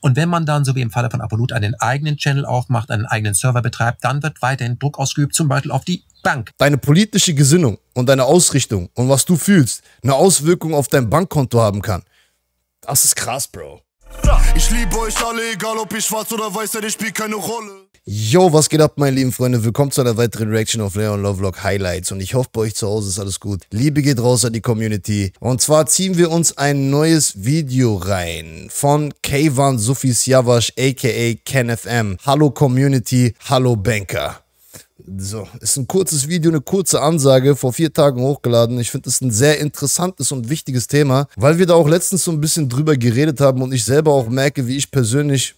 Und wenn man dann, so wie im Falle von Apolut, einen eigenen Channel aufmacht, einen eigenen Server betreibt, dann wird weiterhin Druck ausgeübt, zum Beispiel auf die Bank. Deine politische Gesinnung und deine Ausrichtung und was du fühlst, eine Auswirkung auf dein Bankkonto haben kann. Das ist krass, Bro. Ich liebe euch alle, egal ob ihr schwarz oder weiß seid, ich spielt keine Rolle. Yo, was geht ab, meine lieben Freunde? Willkommen zu einer weiteren Reaction auf Leon Lovelock Highlights. Und ich hoffe, bei euch zu Hause ist alles gut. Liebe geht raus an die Community. Und zwar ziehen wir uns ein neues Video rein von Kevan Sufis Javash, aka KenFM. Hallo Community, hallo Banker. So, ist ein kurzes Video, eine kurze Ansage, vor vier Tagen hochgeladen. Ich finde es ein sehr interessantes und wichtiges Thema, weil wir da auch letztens so ein bisschen drüber geredet haben und ich selber auch merke, wie ich persönlich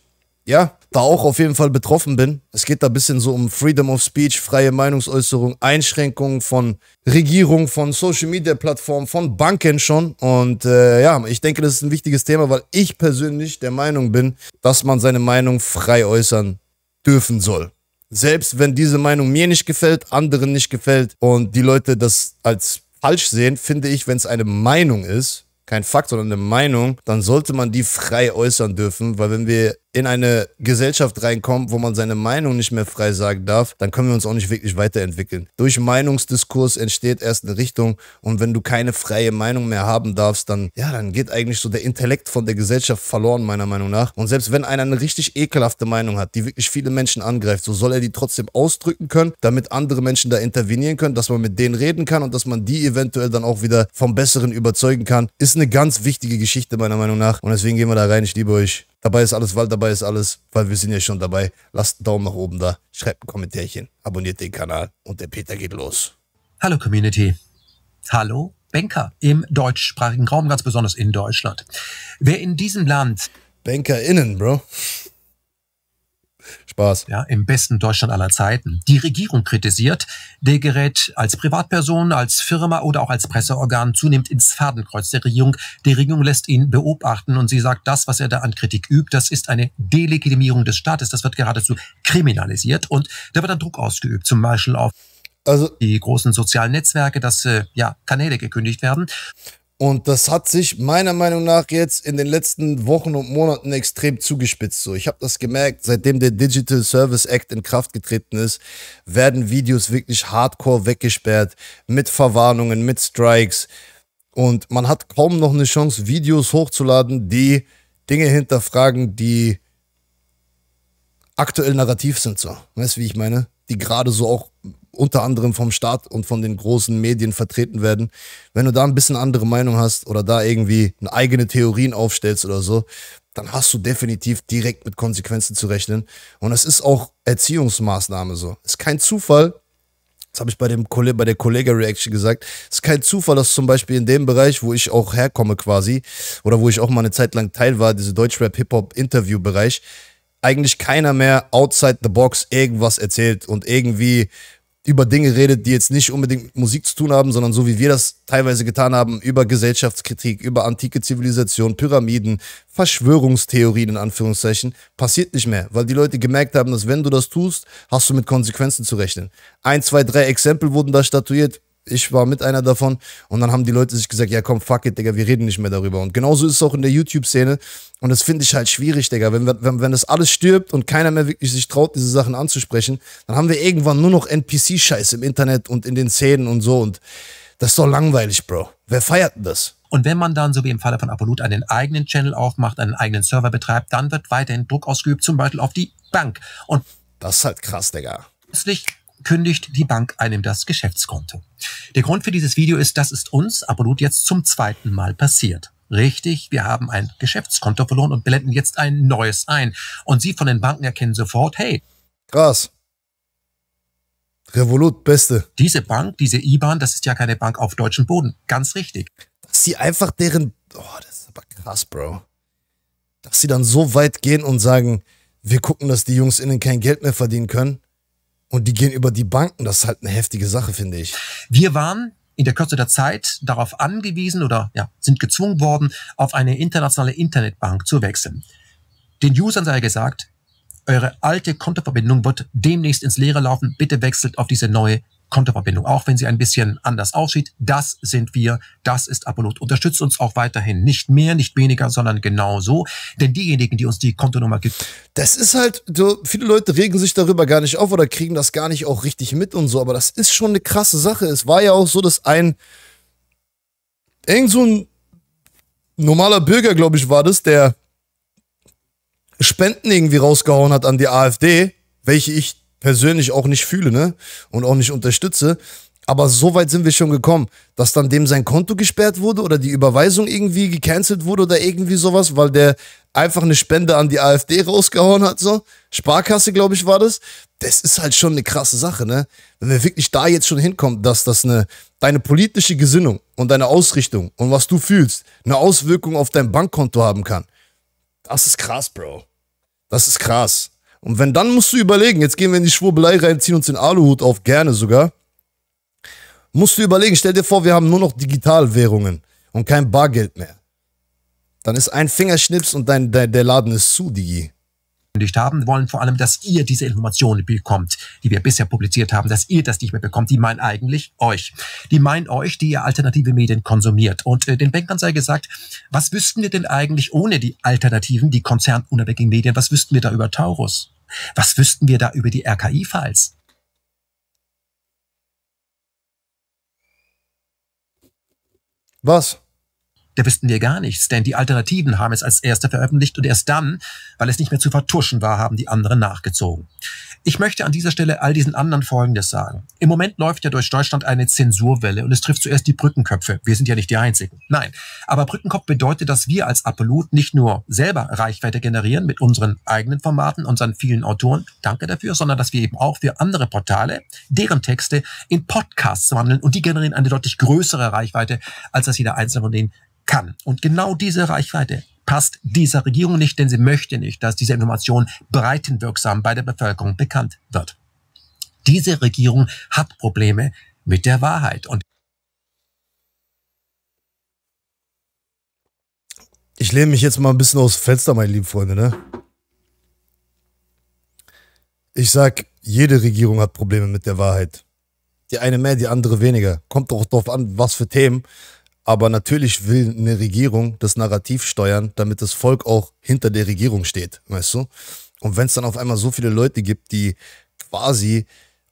ja, da auch auf jeden Fall betroffen bin. Es geht da ein bisschen so um Freedom of Speech, freie Meinungsäußerung, Einschränkungen von Regierung, von Social-Media-Plattformen, von Banken schon. Und äh, ja, ich denke, das ist ein wichtiges Thema, weil ich persönlich der Meinung bin, dass man seine Meinung frei äußern dürfen soll. Selbst wenn diese Meinung mir nicht gefällt, anderen nicht gefällt und die Leute das als falsch sehen, finde ich, wenn es eine Meinung ist, kein Fakt, sondern eine Meinung, dann sollte man die frei äußern dürfen, weil wenn wir in eine Gesellschaft reinkommt, wo man seine Meinung nicht mehr frei sagen darf, dann können wir uns auch nicht wirklich weiterentwickeln. Durch Meinungsdiskurs entsteht erst eine Richtung und wenn du keine freie Meinung mehr haben darfst, dann ja, dann geht eigentlich so der Intellekt von der Gesellschaft verloren meiner Meinung nach. Und selbst wenn einer eine richtig ekelhafte Meinung hat, die wirklich viele Menschen angreift, so soll er die trotzdem ausdrücken können, damit andere Menschen da intervenieren können, dass man mit denen reden kann und dass man die eventuell dann auch wieder vom Besseren überzeugen kann, ist eine ganz wichtige Geschichte meiner Meinung nach und deswegen gehen wir da rein. Ich liebe euch. Dabei ist alles, weil dabei ist alles, weil wir sind ja schon dabei. Lasst einen Daumen nach oben da, schreibt ein Kommentärchen, abonniert den Kanal und der Peter geht los. Hallo Community. Hallo Banker im deutschsprachigen Raum, ganz besonders in Deutschland. Wer in diesem Land... BankerInnen, Bro. Spaß. Ja, Im besten Deutschland aller Zeiten. Die Regierung kritisiert, der gerät als Privatperson, als Firma oder auch als Presseorgan zunehmend ins Fadenkreuz der Regierung. Die Regierung lässt ihn beobachten und sie sagt, das, was er da an Kritik übt, das ist eine Delegitimierung des Staates. Das wird geradezu kriminalisiert und da wird dann Druck ausgeübt, zum Beispiel auf also, die großen sozialen Netzwerke, dass äh, ja Kanäle gekündigt werden. Und das hat sich meiner Meinung nach jetzt in den letzten Wochen und Monaten extrem zugespitzt. So, ich habe das gemerkt, seitdem der Digital Service Act in Kraft getreten ist, werden Videos wirklich hardcore weggesperrt mit Verwarnungen, mit Strikes. Und man hat kaum noch eine Chance, Videos hochzuladen, die Dinge hinterfragen, die aktuell narrativ sind. So, weißt du, wie ich meine? Die gerade so auch unter anderem vom Staat und von den großen Medien vertreten werden, wenn du da ein bisschen andere Meinung hast oder da irgendwie eine eigene Theorien aufstellst oder so, dann hast du definitiv direkt mit Konsequenzen zu rechnen. Und das ist auch Erziehungsmaßnahme so. Ist kein Zufall. Das habe ich bei, dem Kolle bei der kollege reaction gesagt. Ist kein Zufall, dass zum Beispiel in dem Bereich, wo ich auch herkomme quasi, oder wo ich auch mal eine Zeit lang Teil war, diese Deutschrap-Hip-Hop-Interview-Bereich, eigentlich keiner mehr outside the box irgendwas erzählt und irgendwie über Dinge redet, die jetzt nicht unbedingt mit Musik zu tun haben, sondern so wie wir das teilweise getan haben, über Gesellschaftskritik, über antike Zivilisation, Pyramiden, Verschwörungstheorien in Anführungszeichen, passiert nicht mehr, weil die Leute gemerkt haben, dass wenn du das tust, hast du mit Konsequenzen zu rechnen. Ein, zwei, drei Exempel wurden da statuiert, ich war mit einer davon. Und dann haben die Leute sich gesagt, ja komm, fuck it, Digga, wir reden nicht mehr darüber. Und genauso ist es auch in der YouTube-Szene. Und das finde ich halt schwierig, Digga. Wenn, wenn, wenn das alles stirbt und keiner mehr wirklich sich traut, diese Sachen anzusprechen, dann haben wir irgendwann nur noch NPC-Scheiß im Internet und in den Szenen und so. Und das ist doch langweilig, Bro. Wer feiert denn das? Und wenn man dann, so wie im Falle von Apollut, einen eigenen Channel aufmacht, einen eigenen Server betreibt, dann wird weiterhin Druck ausgeübt, zum Beispiel auf die Bank. Und das ist halt krass, Digga kündigt die Bank einem das Geschäftskonto. Der Grund für dieses Video ist, das ist uns absolut jetzt zum zweiten Mal passiert. Richtig, wir haben ein Geschäftskonto verloren und blenden jetzt ein neues ein. Und Sie von den Banken erkennen sofort, hey. Krass. Revolut, beste. Diese Bank, diese IBAN, das ist ja keine Bank auf deutschem Boden. Ganz richtig. Dass sie einfach deren. Oh, das ist aber krass, Bro. Dass sie dann so weit gehen und sagen, wir gucken, dass die Jungs innen kein Geld mehr verdienen können. Und die gehen über die Banken. Das ist halt eine heftige Sache, finde ich. Wir waren in der Kürze der Zeit darauf angewiesen oder ja, sind gezwungen worden, auf eine internationale Internetbank zu wechseln. Den Usern sei gesagt, eure alte Kontoverbindung wird demnächst ins Leere laufen. Bitte wechselt auf diese neue Kontoverbindung, auch wenn sie ein bisschen anders aussieht. Das sind wir, das ist Apolot. Unterstützt uns auch weiterhin nicht mehr, nicht weniger, sondern genau so. Denn diejenigen, die uns die Kontonummer geben. Das ist halt, so, viele Leute regen sich darüber gar nicht auf oder kriegen das gar nicht auch richtig mit und so, aber das ist schon eine krasse Sache. Es war ja auch so, dass ein irgend so ein normaler Bürger, glaube ich, war das, der Spenden irgendwie rausgehauen hat an die AfD, welche ich persönlich auch nicht fühle, ne? Und auch nicht unterstütze. Aber so weit sind wir schon gekommen, dass dann dem sein Konto gesperrt wurde oder die Überweisung irgendwie gecancelt wurde oder irgendwie sowas, weil der einfach eine Spende an die AfD rausgehauen hat, so. Sparkasse, glaube ich, war das. Das ist halt schon eine krasse Sache, ne? Wenn wir wirklich da jetzt schon hinkommen, dass das eine, deine politische Gesinnung und deine Ausrichtung und was du fühlst, eine Auswirkung auf dein Bankkonto haben kann. Das ist krass, Bro. Das ist krass. Und wenn dann musst du überlegen, jetzt gehen wir in die Schwurbelei rein, ziehen uns den Aluhut auf, gerne sogar. Musst du überlegen, stell dir vor, wir haben nur noch Digitalwährungen und kein Bargeld mehr. Dann ist ein Fingerschnips und dein, dein, der Laden ist zu, Digi nicht haben, wollen vor allem, dass ihr diese Informationen bekommt, die wir bisher publiziert haben, dass ihr das nicht mehr bekommt. Die meinen eigentlich euch. Die meinen euch, die ihr alternative Medien konsumiert. Und äh, den Bankern sei gesagt, was wüssten wir denn eigentlich ohne die alternativen, die konzernunabhängigen Medien? Was wüssten wir da über Taurus? Was wüssten wir da über die RKI-Files? Was? Da wüssten wir gar nichts, denn die Alternativen haben es als erste veröffentlicht und erst dann, weil es nicht mehr zu vertuschen war, haben die anderen nachgezogen. Ich möchte an dieser Stelle all diesen anderen Folgendes sagen. Im Moment läuft ja durch Deutschland eine Zensurwelle und es trifft zuerst die Brückenköpfe. Wir sind ja nicht die Einzigen. Nein, aber Brückenkopf bedeutet, dass wir als Appelut nicht nur selber Reichweite generieren mit unseren eigenen Formaten, unseren vielen Autoren, danke dafür, sondern dass wir eben auch für andere Portale deren Texte in Podcasts wandeln und die generieren eine deutlich größere Reichweite, als das jeder einzelne von denen kann. Und genau diese Reichweite passt dieser Regierung nicht, denn sie möchte nicht, dass diese Information breitenwirksam bei der Bevölkerung bekannt wird. Diese Regierung hat Probleme mit der Wahrheit. Und ich lehne mich jetzt mal ein bisschen aus dem Fenster, meine lieben Freunde. Ne? Ich sag, jede Regierung hat Probleme mit der Wahrheit. Die eine mehr, die andere weniger. Kommt auch darauf an, was für Themen aber natürlich will eine Regierung das Narrativ steuern, damit das Volk auch hinter der Regierung steht, weißt du? Und wenn es dann auf einmal so viele Leute gibt, die quasi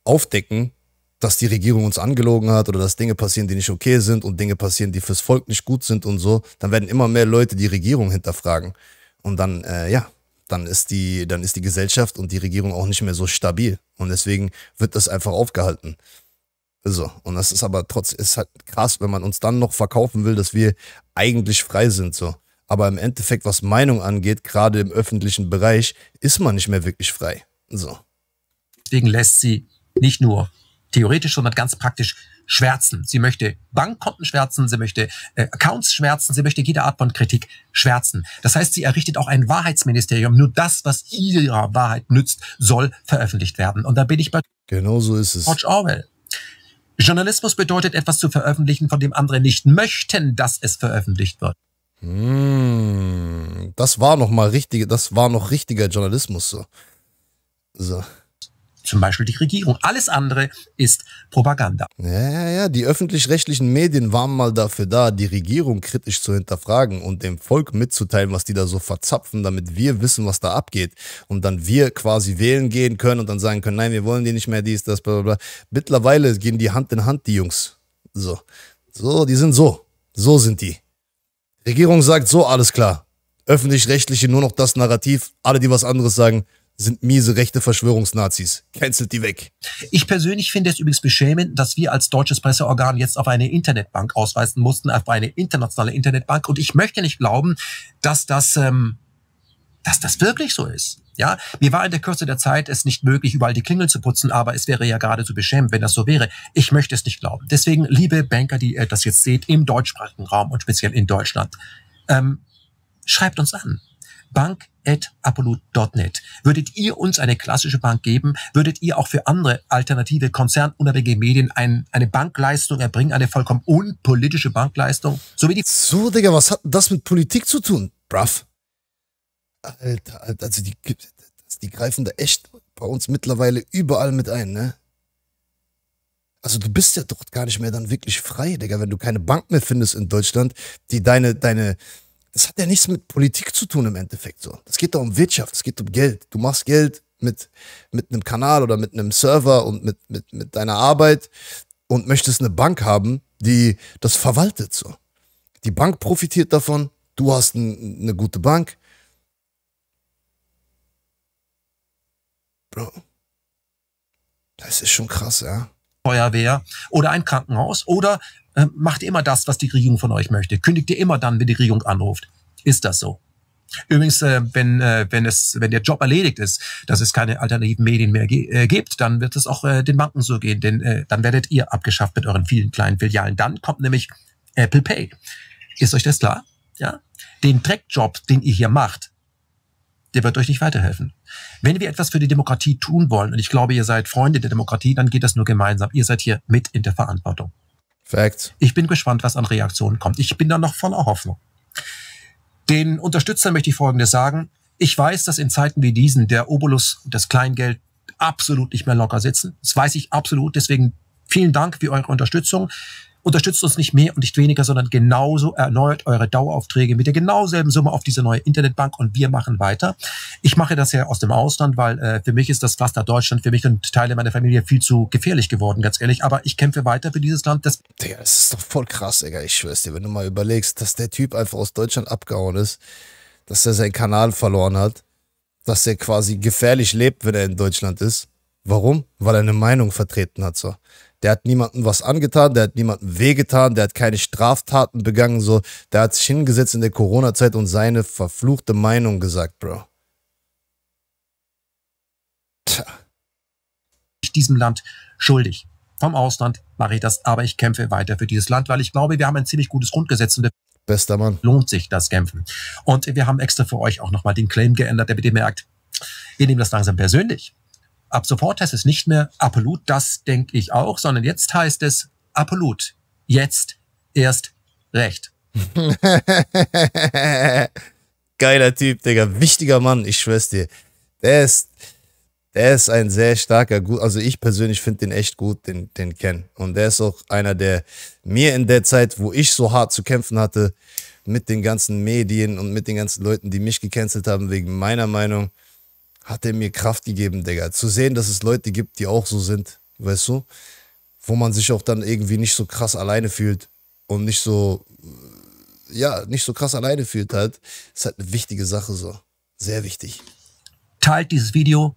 aufdecken, dass die Regierung uns angelogen hat oder dass Dinge passieren, die nicht okay sind und Dinge passieren, die fürs Volk nicht gut sind und so, dann werden immer mehr Leute die Regierung hinterfragen. Und dann, äh, ja, dann ist, die, dann ist die Gesellschaft und die Regierung auch nicht mehr so stabil. Und deswegen wird das einfach aufgehalten. So, und das ist aber trotzdem, ist halt krass, wenn man uns dann noch verkaufen will, dass wir eigentlich frei sind, so. Aber im Endeffekt, was Meinung angeht, gerade im öffentlichen Bereich, ist man nicht mehr wirklich frei. So. Deswegen lässt sie nicht nur theoretisch, sondern ganz praktisch schwärzen. Sie möchte Bankkonten schwärzen, sie möchte äh, Accounts schwärzen, sie möchte jede Art von Kritik schwärzen. Das heißt, sie errichtet auch ein Wahrheitsministerium. Nur das, was ihrer Wahrheit nützt, soll veröffentlicht werden. Und da bin ich bei genau so ist es. George Orwell. Journalismus bedeutet, etwas zu veröffentlichen, von dem andere nicht möchten, dass es veröffentlicht wird. Mmh, das war noch mal richtige, das war noch richtiger Journalismus so. so zum Beispiel die Regierung. Alles andere ist Propaganda. Ja, ja, ja. Die öffentlich-rechtlichen Medien waren mal dafür da, die Regierung kritisch zu hinterfragen und dem Volk mitzuteilen, was die da so verzapfen, damit wir wissen, was da abgeht. Und dann wir quasi wählen gehen können und dann sagen können, nein, wir wollen die nicht mehr, dies, das, bla, bla, bla. Mittlerweile gehen die Hand in Hand, die Jungs. So. So, die sind so. So sind die. Regierung sagt so, alles klar. Öffentlich-rechtliche nur noch das Narrativ. Alle, die was anderes sagen, sind miese rechte Verschwörungsnazis. Cancelt die weg. Ich persönlich finde es übrigens beschämend, dass wir als deutsches Presseorgan jetzt auf eine Internetbank ausweisen mussten, auf eine internationale Internetbank. Und ich möchte nicht glauben, dass das, ähm, dass das wirklich so ist. Ja, mir war in der Kürze der Zeit es nicht möglich, überall die Klingel zu putzen, aber es wäre ja geradezu beschämend, wenn das so wäre. Ich möchte es nicht glauben. Deswegen, liebe Banker, die ihr das jetzt seht, im deutschsprachigen Raum und speziell in Deutschland, ähm, schreibt uns an bank.apollo.net. Würdet ihr uns eine klassische Bank geben? Würdet ihr auch für andere alternative, konzernunabhängige Medien ein, eine Bankleistung erbringen, eine vollkommen unpolitische Bankleistung? So wie die. So, Digga, was hat das mit Politik zu tun, bruv? Alter, Alter also die, die greifen da echt bei uns mittlerweile überall mit ein, ne? Also du bist ja doch gar nicht mehr dann wirklich frei, Digga, wenn du keine Bank mehr findest in Deutschland, die deine, deine, das hat ja nichts mit Politik zu tun im Endeffekt so. Das geht doch um Wirtschaft, es geht um Geld. Du machst Geld mit, mit einem Kanal oder mit einem Server und mit, mit, mit deiner Arbeit und möchtest eine Bank haben, die das verwaltet so. Die Bank profitiert davon, du hast ein, eine gute Bank. Bro, das ist schon krass, ja. Feuerwehr oder ein Krankenhaus oder äh, macht immer das, was die Regierung von euch möchte. Kündigt ihr immer dann, wenn die Regierung anruft. Ist das so? Übrigens, äh, wenn, äh, wenn, es, wenn der Job erledigt ist, dass es keine alternativen Medien mehr ge äh, gibt, dann wird es auch äh, den Banken so gehen, denn äh, dann werdet ihr abgeschafft mit euren vielen kleinen Filialen. Dann kommt nämlich Apple Pay. Ist euch das klar? Ja? Den Dreckjob, den ihr hier macht, der wird euch nicht weiterhelfen. Wenn wir etwas für die Demokratie tun wollen, und ich glaube, ihr seid Freunde der Demokratie, dann geht das nur gemeinsam. Ihr seid hier mit in der Verantwortung. Facts. Ich bin gespannt, was an Reaktionen kommt. Ich bin da noch voller Hoffnung. Den Unterstützern möchte ich Folgendes sagen. Ich weiß, dass in Zeiten wie diesen der Obolus, und das Kleingeld absolut nicht mehr locker sitzen. Das weiß ich absolut. Deswegen vielen Dank für eure Unterstützung. Unterstützt uns nicht mehr und nicht weniger, sondern genauso erneuert eure Daueraufträge mit der genau selben Summe auf diese neue Internetbank und wir machen weiter. Ich mache das ja aus dem Ausland, weil äh, für mich ist das Cluster Deutschland für mich und Teile meiner Familie viel zu gefährlich geworden, ganz ehrlich. Aber ich kämpfe weiter für dieses Land. Das, Digga, das ist doch voll krass, Digga. Ich schwör's dir, wenn du mal überlegst, dass der Typ einfach aus Deutschland abgehauen ist, dass er seinen Kanal verloren hat, dass er quasi gefährlich lebt, wenn er in Deutschland ist. Warum? Weil er eine Meinung vertreten hat, so der hat niemandem was angetan, der hat niemandem wehgetan, der hat keine Straftaten begangen, so, der hat sich hingesetzt in der Corona-Zeit und seine verfluchte Meinung gesagt, Bro. Tja. Diesem Land schuldig. Vom Ausland mache ich das, aber ich kämpfe weiter für dieses Land, weil ich glaube, wir haben ein ziemlich gutes Grundgesetz und Bester Mann. lohnt sich das Kämpfen. Und wir haben extra für euch auch nochmal den Claim geändert, damit ihr merkt, wir nehmen das langsam persönlich. Ab sofort heißt es nicht mehr Appelut, das denke ich auch, sondern jetzt heißt es Appelut. Jetzt erst recht. Geiler Typ, Digga. Wichtiger Mann, ich schwör's dir. Der ist, der ist ein sehr starker, gut, also ich persönlich finde den echt gut, den, den Ken. Und der ist auch einer, der mir in der Zeit, wo ich so hart zu kämpfen hatte, mit den ganzen Medien und mit den ganzen Leuten, die mich gecancelt haben, wegen meiner Meinung, hat er mir Kraft gegeben, Digga. Zu sehen, dass es Leute gibt, die auch so sind, weißt du? Wo man sich auch dann irgendwie nicht so krass alleine fühlt und nicht so, ja, nicht so krass alleine fühlt halt. Ist halt eine wichtige Sache so. Sehr wichtig. Teilt dieses Video,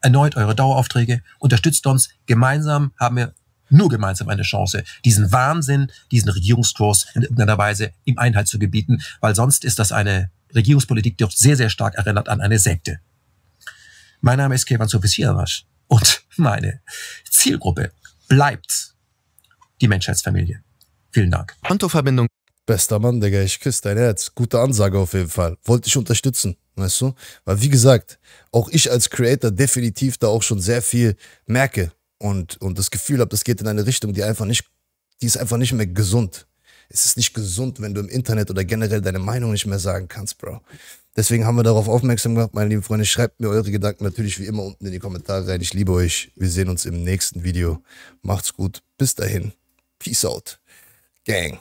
erneut eure Daueraufträge, unterstützt uns. Gemeinsam haben wir nur gemeinsam eine Chance, diesen Wahnsinn, diesen Regierungskurs in irgendeiner Weise im Einhalt zu gebieten, weil sonst ist das eine Regierungspolitik, die auch sehr, sehr stark erinnert an eine Sekte. Mein Name ist Kevan Sophisirawas und meine Zielgruppe bleibt die Menschheitsfamilie. Vielen Dank. Kontoverbindung. Bester Mann, Digga, ich küsse dein Herz. Gute Ansage auf jeden Fall. Wollte ich unterstützen, weißt du? Weil, wie gesagt, auch ich als Creator definitiv da auch schon sehr viel merke und, und das Gefühl habe, das geht in eine Richtung, die einfach nicht, die ist einfach nicht mehr gesund. Es ist nicht gesund, wenn du im Internet oder generell deine Meinung nicht mehr sagen kannst, Bro. Deswegen haben wir darauf aufmerksam gemacht, meine lieben Freunde. Schreibt mir eure Gedanken natürlich wie immer unten in die Kommentare rein. Ich liebe euch. Wir sehen uns im nächsten Video. Macht's gut. Bis dahin. Peace out. Gang.